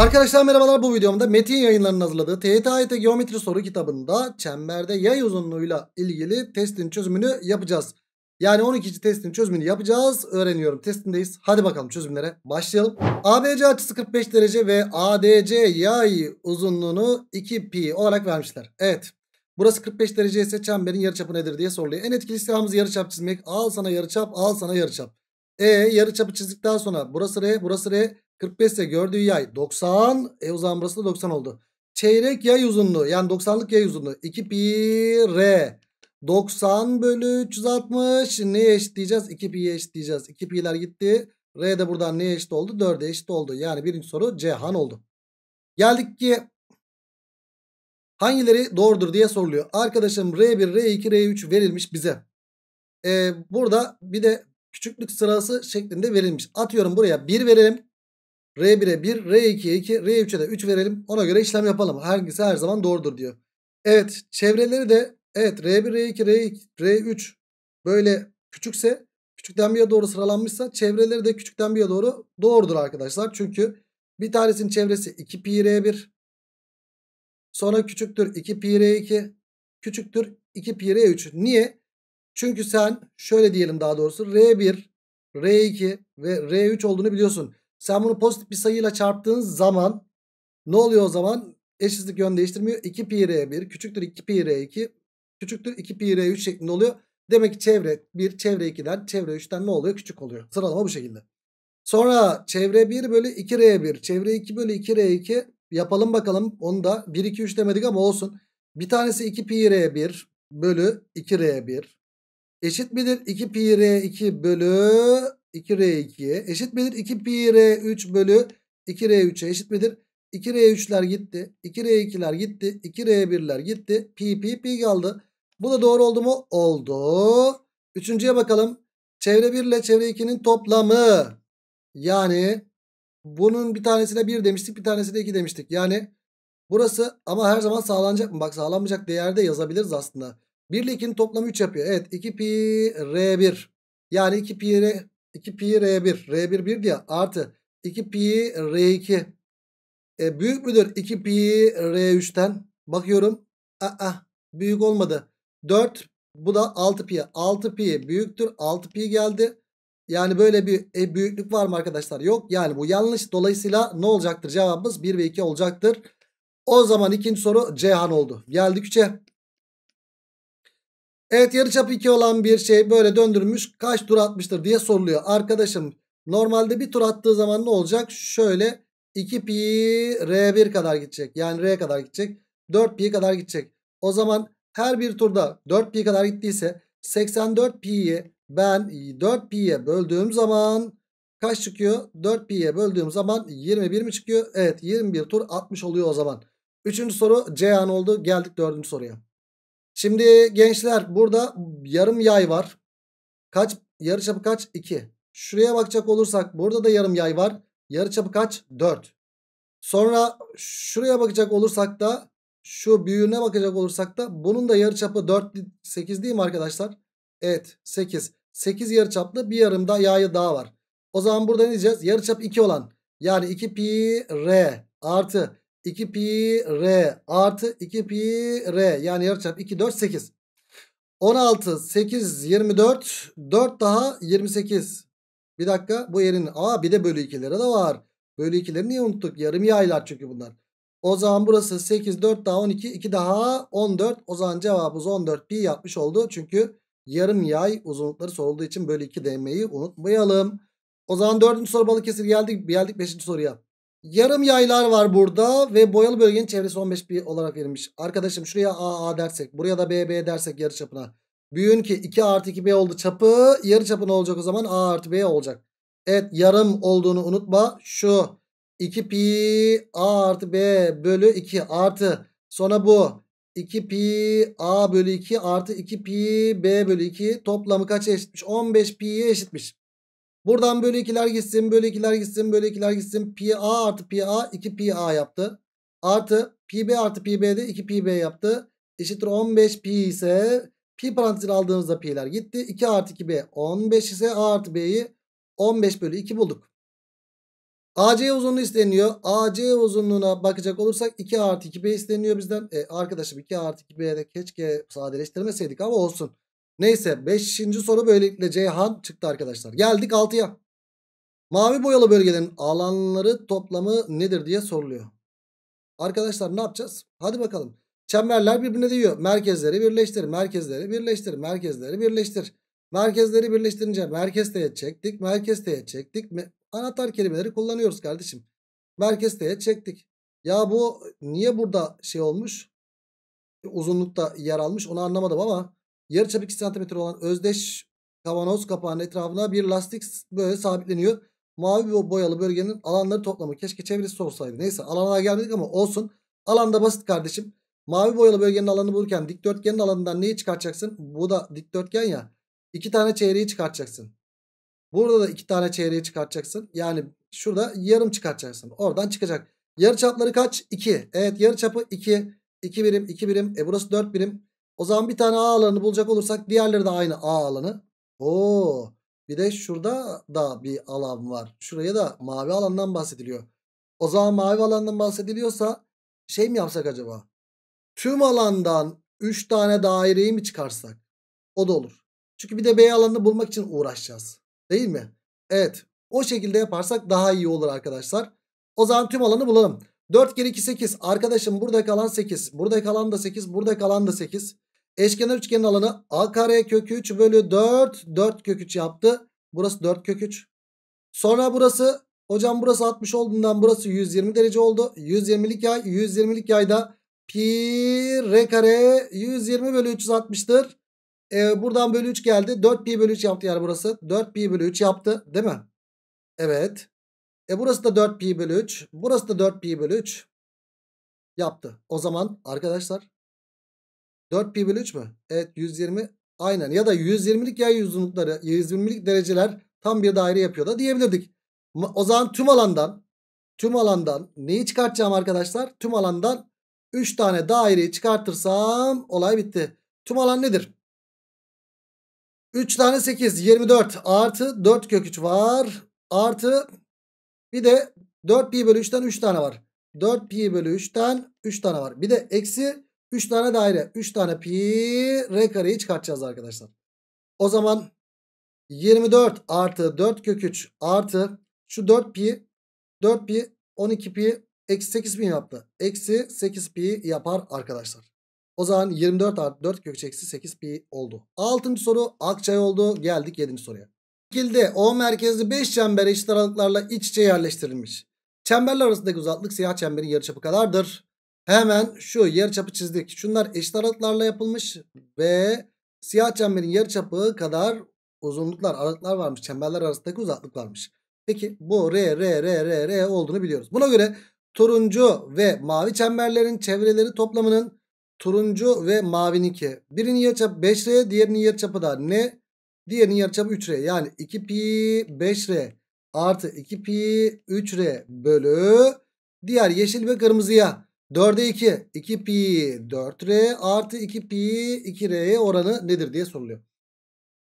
Arkadaşlar merhabalar bu videomda Metin yayınlarının hazırladığı TYT AYT e Geometri soru kitabında çemberde yay uzunluğuyla ilgili testin çözümünü yapacağız. Yani 12. testin çözümünü yapacağız. Öğreniyorum testindeyiz. Hadi bakalım çözümlere başlayalım. ABC açısı 45 derece ve ADC yay uzunluğunu 2 pi olarak vermişler. Evet. Burası 45 derece ise çemberin yarıçapı nedir diye soruluyor. En etkili silahımız yarıçap çizmek. Al sana yarıçap, al sana yarıçap. E yarıçapı çizdikten sonra burası R, burası R. 45 ise gördüğü yay 90. E o zaman burası da 90 oldu. Çeyrek yay uzunluğu yani 90'lık yay uzunluğu 2 pi r 90 bölü 360 neye eşitleyeceğiz? 2 pi'ye eşitleyeceğiz. 2 pi'ler gitti. R de buradan neye eşit oldu? 4'e eşit oldu. Yani birinci soru Cihan oldu. Geldik ki hangileri doğrudur diye soruluyor. Arkadaşım R1, R2, R3 verilmiş bize. Ee, burada bir de küçüklük sırası şeklinde verilmiş. Atıyorum buraya 1 verelim. R1'e 1, R2'ye 2, R3'e de 3 verelim. Ona göre işlem yapalım. Hangisi her zaman doğrudur diyor. Evet çevreleri de evet R1, R2, R2 R3 böyle küçükse küçükten bir'e doğru sıralanmışsa çevreleri de küçükten bir'e doğru doğrudur arkadaşlar. Çünkü bir tanesinin çevresi 2 pi R1 sonra küçüktür 2 pi R2 küçüktür 2 pi R3. Niye? Çünkü sen şöyle diyelim daha doğrusu R1, R2 ve R3 olduğunu biliyorsun. Sen bunu pozitif bir sayıyla çarptığın zaman ne oluyor o zaman? Eşitlik yön değiştirmiyor. 2 pi r1 küçüktür 2 pi r2 küçüktür 2 pi r3 şeklinde oluyor. Demek ki çevre 1 çevre 2'den çevre 3'ten ne oluyor? Küçük oluyor. Sıralama bu şekilde. Sonra çevre 1 bölü 2 r1 çevre 2 bölü 2 r2 yapalım bakalım. Onu da 1 2 3 demedik ama olsun. Bir tanesi 2 pi r1 bölü 2 r1 eşit midir? 2 pi r2 bölü 2R2'ye eşit midir? 2πr3 bölü 2R3'e eşit midir? 2R3'ler gitti. 2R2'ler gitti. 2R1'ler gitti. Pi pi kaldı. Bu da doğru oldu mu? Oldu. Üçüncüye bakalım. Çevre 1 ile çevre 2'nin toplamı. Yani bunun bir tanesine 1 demiştik bir tanesine 2 demiştik. Yani burası ama her zaman sağlanacak mı? Bak sağlanmayacak değerde yazabiliriz aslında. 1 ile 2'nin toplamı 3 yapıyor. Evet 2 pi 1 Yani 2 pi 2 pi r1. r1 1 diye artı 2 pi r2. E, büyük müdür 2 pi r3'ten? Bakıyorum. Aa, ah, ah, büyük olmadı. 4 bu da 6 pi. 6 pi büyüktür. 6 pi geldi. Yani böyle bir e, büyüklük var mı arkadaşlar? Yok. Yani bu yanlış. Dolayısıyla ne olacaktır? Cevabımız 1 ve 2 olacaktır. O zaman ikinci soru Cihan oldu. Geldik 3'e. Evet yarıçap 2 olan bir şey böyle döndürmüş kaç tur atmıştır diye soruluyor. Arkadaşım normalde bir tur attığı zaman ne olacak? Şöyle 2 pi r1 kadar gidecek. Yani r kadar gidecek. 4 pi kadar gidecek. O zaman her bir turda 4 pi kadar gittiyse 84 pi'yi ben 4 pi'ye böldüğüm zaman kaç çıkıyor? 4 pi'ye böldüğüm zaman 21 mi çıkıyor? Evet 21 tur atmış oluyor o zaman. Üçüncü soru C an oldu. Geldik dördüncü soruya. Şimdi gençler burada yarım yay var. Kaç? Yarıçapı kaç? 2. Şuraya bakacak olursak burada da yarım yay var. Yarıçapı kaç? 4. Sonra şuraya bakacak olursak da şu büyüğüne bakacak olursak da bunun da yarıçapı 4 8 değil mi arkadaşlar? Evet 8. 8 yarıçaplı bir yarım da yayı daha var. O zaman burada ne diyeceğiz? Yarıçap 2 olan yani 2 pi r artı 2 pi r artı 2 pi r yani yarıçap 2 4 8. 16 8 24 4 daha 28. Bir dakika bu yerin a bir de bölü 2'leri de var. Bölü 2'leri niye unuttuk? Yarım yaylar çünkü bunlar. O zaman burası 8 4 daha 12 2 daha 14. O zaman cevabımız 14 pi yapmış oldu. Çünkü yarım yay uzunlukları sorulduğu için bölü 2 demeyi unutmayalım. O zaman 4. soru balık kesir geldik. Geldik 5. soruya. Yarım yaylar var burada ve boyalı bölgenin çevresi 15 bir olarak verilmiş. Arkadaşım şuraya AA dersek buraya da BB dersek yarı çapına. Büyün ki 2 artı 2B oldu çapı. Yarı çapı ne olacak o zaman? A artı B olacak. Evet yarım olduğunu unutma. Şu 2 pi A artı B bölü 2 artı sonra bu 2 pi A bölü 2 artı 2 pi B bölü 2 toplamı kaç eşitmiş? 15 pi'ye eşitmiş. Buradan böyle ikiler gitsin, böyle ikiler gitsin, böyle ikiler gitsin. Pi A artı pi A 2 pi A yaptı. Artı pi B artı pi B de 2 pi B yaptı. Eşittir 15 pi ise pi parantezini aldığımızda pi'ler gitti. 2 artı 2 B 15 ise A artı B'yi 15 bölü 2 bulduk. AC uzunluğu isteniyor. AC uzunluğuna bakacak olursak 2 artı 2B isteniyor bizden. E, arkadaşım 2 artı 2B'de keşke sadeleştirmeseydik ama olsun. Neyse 5. soru böylelikle Ceyhan çıktı arkadaşlar. Geldik 6'ya. Mavi boyalı bölgenin alanları toplamı nedir diye soruluyor. Arkadaşlar ne yapacağız? Hadi bakalım. Çemberler birbirine diyor. Merkezleri birleştir, merkezleri birleştir, merkezleri birleştir. Merkezleri birleştirince merkez teğet çektik, merkez teğet çektik. Anahtar kelimeleri kullanıyoruz kardeşim. Merkez teğet çektik. Ya bu niye burada şey olmuş? Uzunlukta yer almış onu anlamadım ama Yarıçap 2 cm olan özdeş kavanoz kapağının etrafına bir lastik böyle sabitleniyor. Mavi boyalı bölgenin alanları toplamı. Keşke çevresi sorsaydı. Neyse alana gelmedik ama olsun. Alanda basit kardeşim. Mavi boyalı bölgenin alanını bulurken dikdörtgenin alanından neyi çıkartacaksın? Bu da dikdörtgen ya. İki tane çeyreği çıkartacaksın. Burada da iki tane çeyreği çıkartacaksın. Yani şurada yarım çıkartacaksın. Oradan çıkacak. Yarı çapları kaç? 2. Evet yarı çapı 2. 2 birim 2 birim. E burası 4 birim. O zaman bir tane A alanı bulacak olursak diğerleri de aynı A alanı. Oo. Bir de şurada da bir alan var. Şuraya da mavi alandan bahsediliyor. O zaman mavi alandan bahsediliyorsa şey mi yapsak acaba? Tüm alandan 3 tane daireyi mi çıkarsak? O da olur. Çünkü bir de B alanını bulmak için uğraşacağız. Değil mi? Evet. O şekilde yaparsak daha iyi olur arkadaşlar. O zaman tüm alanı bulalım. 4 kere 2 8. Arkadaşım burada kalan 8. Burada kalan da 8. Burada kalan da 8. Eşkenar üçgenin alanı a kare kök 3 bölü 4. 4 kök 3 yaptı. Burası 4 kök 3. Sonra burası hocam burası 60 olduğundan burası 120 derece oldu. 120'lik yay 120'lik yayda pi r kare 120 bölü 360'tır. Ee, buradan bölü 3 geldi. 4 pi bölü 3 yaptı yani burası. 4 pi bölü 3 yaptı değil mi? Evet. E burası da 4 pi bölü 3. Burası da 4 pi bölü 3 yaptı. O zaman arkadaşlar 4 pi bölü 3 mü? Evet 120 aynen ya da 120'lik yay uzunlukları 120'lik dereceler tam bir daire yapıyor da diyebilirdik. O zaman tüm alandan tüm alandan neyi çıkartacağım arkadaşlar? Tüm alandan 3 tane daireyi çıkartırsam olay bitti. Tüm alan nedir? 3 tane 8 24 artı 4 kök 3 var. Artı bir de 4 pi bölü 3'ten 3 tane var. 4 pi bölü 3'ten 3 tane var. Bir de eksi 3 tane daire. 3 tane pi r kareyi çıkartacağız arkadaşlar. O zaman 24 artı 4 kök 3 artı şu 4 pi 4 pi 12 pi eksi 8 pi yaptı. Eksi 8 pi yapar arkadaşlar. O zaman 24 artı 4 kök 3 eksi 8 pi oldu. 6. soru Akçay oldu. Geldik 7. soruya. Şekilde O merkezli 5 çember eşit aralıklarla iç içe yerleştirilmiş. Çemberler arasındaki uzaklık siyah çemberin yarıçapı kadardır. Hemen şu yarıçapı çizdik. Şunlar eşit aralıklarla yapılmış ve siyah çemberin yarıçapı kadar uzunluklar, aralıklar varmış. Çemberler arasındaki uzaklık varmış. Peki bu R, R, R, R, R olduğunu biliyoruz. Buna göre turuncu ve mavi çemberlerin çevreleri toplamının turuncu ve mavininki. Birinin yarıçapı 5R, diğerinin yarıçapı da ne? Diğerinin yarıçapı 3R. Yani 2 pi 5R artı 2 pi 3R bölü diğer yeşil ve kırmızıya 4'e 2. 2 pi 4r artı 2 pi 2 r oranı nedir diye soruluyor.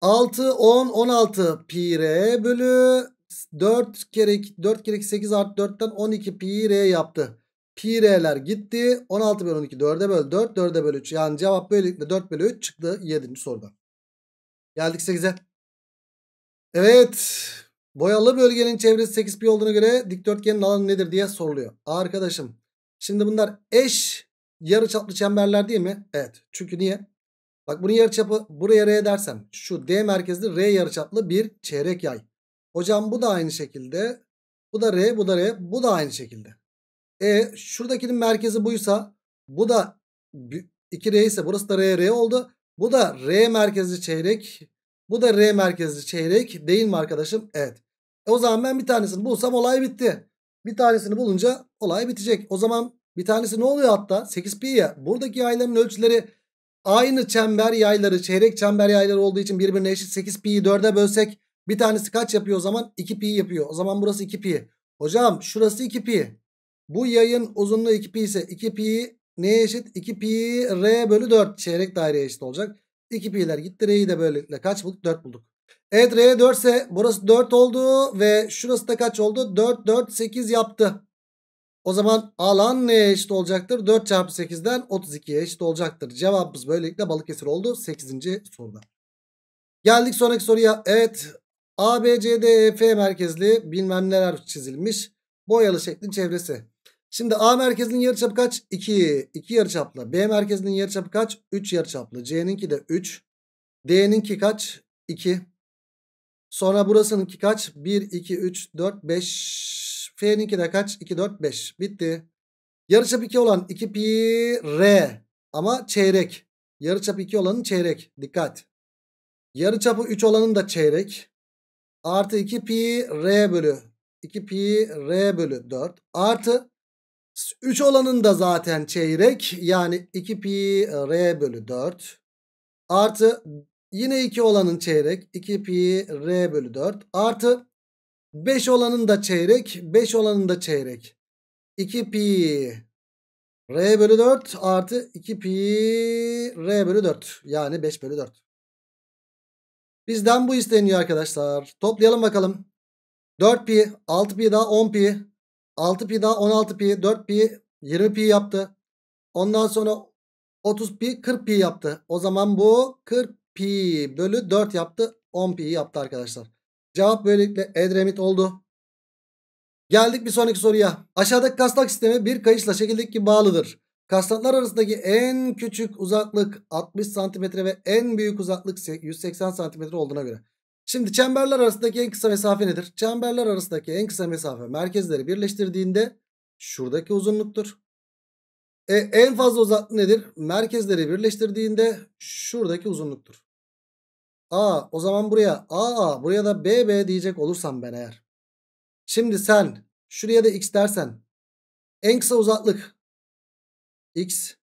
6 10 16 pi r bölü 4 kere 4 kere 8 artı 4'ten 12 pi r yaptı. Pi r'ler gitti. 16 bölü 12 4'e böl 4 4'e böl 3. Yani cevap böylelikle 4 bölü 3 çıktı 7. soruda. Geldik 8'e. Evet. Boyalı bölgenin çevresi 8 pi olduğuna göre dikdörtgenin alanı nedir diye soruluyor. Arkadaşım Şimdi bunlar eş yarıçaplı çemberler değil mi? Evet. Çünkü niye? Bak bunun yarıçapı buraya R dersem şu D merkezli R yarıçaplı bir çeyrek yay. Hocam bu da aynı şekilde. Bu da R, bu da R, bu da aynı şekilde. E şuradakinin merkezi buysa bu da 2R ise burası da R, R oldu. Bu da R merkezli çeyrek. Bu da R merkezli çeyrek değil mi arkadaşım? Evet. E o zaman ben bir tanesini bulsam olay bitti. Bir tanesini bulunca olay bitecek. O zaman bir tanesi ne oluyor hatta? 8pi ya. Buradaki yayların ölçüleri aynı çember yayları, çeyrek çember yayları olduğu için birbirine eşit 8pi'yi 4'e bölsek bir tanesi kaç yapıyor o zaman? 2pi yapıyor. O zaman burası 2pi. Hocam şurası 2pi. Bu yayın uzunluğu 2pi ise 2pi neye eşit? 2pi r bölü 4 çeyrek daireye eşit olacak. 2pi'ler gitti r'yi de böylelikle kaç bulduk? 4 bulduk. Evet R 4 ise burası 4 oldu ve şurası da kaç oldu? 4 4 8 yaptı. O zaman alan neye eşit olacaktır? 4 çarpı 8'den 32'ye eşit olacaktır. Cevabımız böylelikle Balıkesir oldu 8. soruda. Geldik sonraki soruya. Evet e, F merkezli bilmem neler çizilmiş. Boyalı şeklin çevresi. Şimdi A merkezinin yarıçapı kaç? 2. 2 yarıçaplı. B merkezinin yarıçapı kaç? 3 yarıçaplı. C'ninki de 3. D'ninki kaç? 2. Sonra burasınınki kaç? 1, 2, 3, 4, 5. F'ninki de kaç? 2, 4, 5. Bitti. Yarıçap 2 olan 2 pi r ama çeyrek. Yarıçap 2 olanın çeyrek. Dikkat. Yarıçapı 3 olanın da çeyrek. Artı 2 pi r bölü 2 pi r bölü 4 artı 3 olanın da zaten çeyrek yani 2 pi r bölü 4 artı Yine 2 olanın çeyrek 2 pi r bölü 4 artı 5 olanın da çeyrek 5 olanın da çeyrek 2 pi r bölü 4 artı 2 pi r bölü 4 yani 5 bölü 4. Bizden bu isteniyor arkadaşlar. Toplayalım bakalım. 4 pi 6 pi daha 10 pi 6 pi daha 16 pi 4 pi 20 pi yaptı. Ondan sonra 30 pi 40 pi yaptı. O zaman bu 40 pi bölü 4 yaptı. 10 pi yaptı arkadaşlar. Cevap böylelikle Edremit oldu. Geldik bir sonraki soruya. Aşağıdaki kastak sistemi bir kayışla şekildeki gibi bağlıdır. Kastaklar arasındaki en küçük uzaklık 60 cm ve en büyük uzaklık 180 cm olduğuna göre. Şimdi çemberler arasındaki en kısa mesafe nedir? Çemberler arasındaki en kısa mesafe merkezleri birleştirdiğinde şuradaki uzunluktur. E, en fazla uzaklık nedir? Merkezleri birleştirdiğinde şuradaki uzunluktur. A o zaman buraya A buraya da B B diyecek olursam ben eğer. Şimdi sen şuraya da X dersen en kısa uzaklık X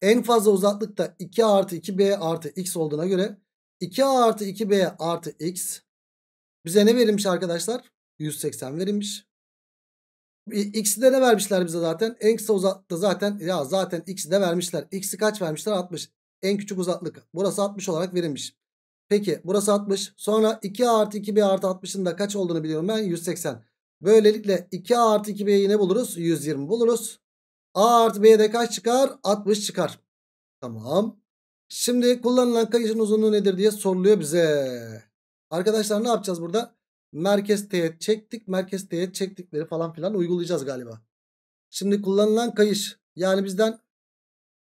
en fazla uzaklık da 2 artı 2B artı X olduğuna göre 2 artı 2B artı X bize ne verilmiş arkadaşlar? 180 verilmiş. X'i de ne vermişler bize zaten? En kısa uzaklıkta zaten ya zaten X'i de vermişler. X'i kaç vermişler? 60. En küçük uzaklık. Burası 60 olarak verilmiş. Peki burası 60. Sonra 2 a artı 2B artı 60'ın da kaç olduğunu biliyorum ben. 180. Böylelikle 2 a artı 2B'yi ne buluruz? 120 buluruz. A artı B'ye de kaç çıkar? 60 çıkar. Tamam. Şimdi kullanılan kayışın uzunluğu nedir diye soruluyor bize. Arkadaşlar ne yapacağız burada? merkez teğet çektik. Merkez teğet çektikleri falan filan uygulayacağız galiba. Şimdi kullanılan kayış yani bizden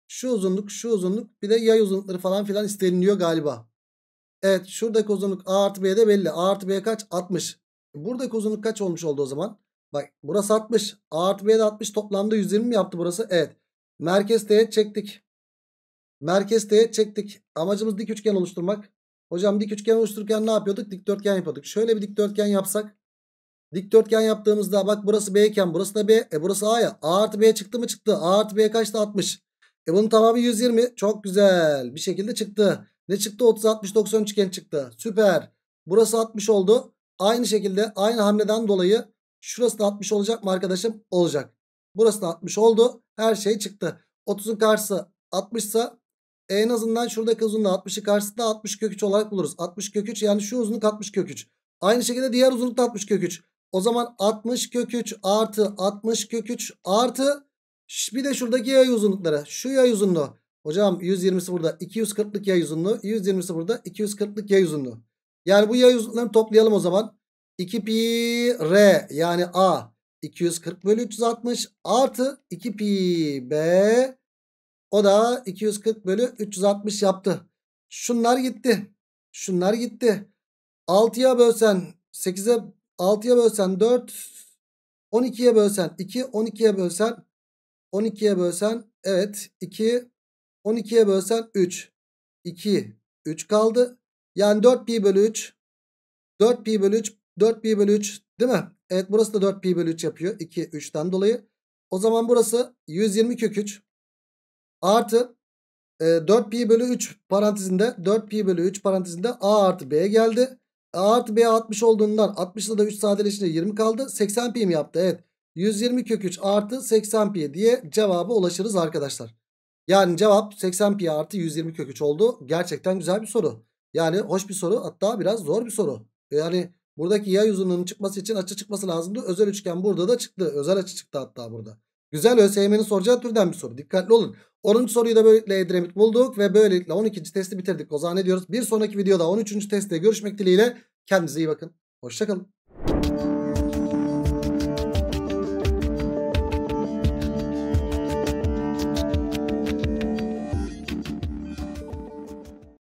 şu uzunluk şu uzunluk bir de yay uzunlukları falan filan isteniliyor galiba. Evet şuradaki uzunluk A artı de belli. A artı B kaç? 60. Buradaki uzunluk kaç olmuş oldu o zaman? Bak burası 60. A artı de 60 toplamda 120 mi yaptı burası? Evet. Merkez teğet çektik. Merkez teğet çektik. Amacımız dik üçgen oluşturmak. Hocam dik üçgen oluştururken ne yapıyorduk? Dikdörtgen yapıyorduk. Şöyle bir dikdörtgen yapsak. Dikdörtgen yaptığımızda bak burası B iken burası da B. E burası A ya. A artı B çıktı mı çıktı. A artı B kaçtı? 60. E bunun tamamı 120. Çok güzel. Bir şekilde çıktı. Ne çıktı? 30, 60, 90 üçgen çıktı. Süper. Burası 60 oldu. Aynı şekilde aynı hamleden dolayı şurası da 60 olacak mı arkadaşım? Olacak. Burası da 60 oldu. Her şey çıktı. 30'un karşısı 60 ise en azından şuradaki uzunluğu 60'ı karşısında 60 kök 3 olarak buluruz. 60 kök 3 yani şu uzunluk 60 kök 3. Aynı şekilde diğer uzunlukta 60 kök 3. O zaman 60 kök 3 artı 60 kök 3 artı bir de şuradaki yay uzunlukları. Şu yay uzunluğu. Hocam 120'si burada 240'lık yay uzunluğu. 120'si burada 240'lık yay uzunluğu. Yani bu yay uzunluklarını toplayalım o zaman. 2 pi r yani a 240 bölü 360 artı 2 pi b o da 240 bölü 360 yaptı. Şunlar gitti. Şunlar gitti. 6'ya bölsen 8'e 6'ya bölsen 4 12'ye bölsen 2 12'ye bölsen 12'ye bölsen evet 2 12'ye bölsen 3 2 3 kaldı. Yani 4 pi bölü 3 4 pi bölü 3 4 pi bölü 3 değil mi? Evet burası da 4 pi bölü 3 yapıyor 2 3'ten dolayı. O zaman burası 120 kök 3. Artı e, 4pi bölü 3 parantezinde 4pi bölü 3 parantezinde a artı b geldi. A e, artı B 60 olduğundan 60'la da 3 sadeleşince 20 kaldı. 80 pi mi yaptı? Evet. 120 kök 3 artı 80 pi diye cevabı ulaşırız arkadaşlar. Yani cevap 80 pi artı 120 kök 3 oldu. Gerçekten güzel bir soru. Yani hoş bir soru hatta biraz zor bir soru. Yani e, buradaki yay uzunluğunun çıkması için açı çıkması lazımdı. Özel üçgen burada da çıktı. Özel açı çıktı hatta burada. Güzel ÖSYM'nin soracağı türden bir soru. Dikkatli olun. 10. soruyu da böylelikle Edremit bulduk ve böylelikle 12. testi bitirdik. O zaman ne diyoruz? Bir sonraki videoda 13. testte görüşmek dileğiyle. Kendinize iyi bakın. Hoşçakalın.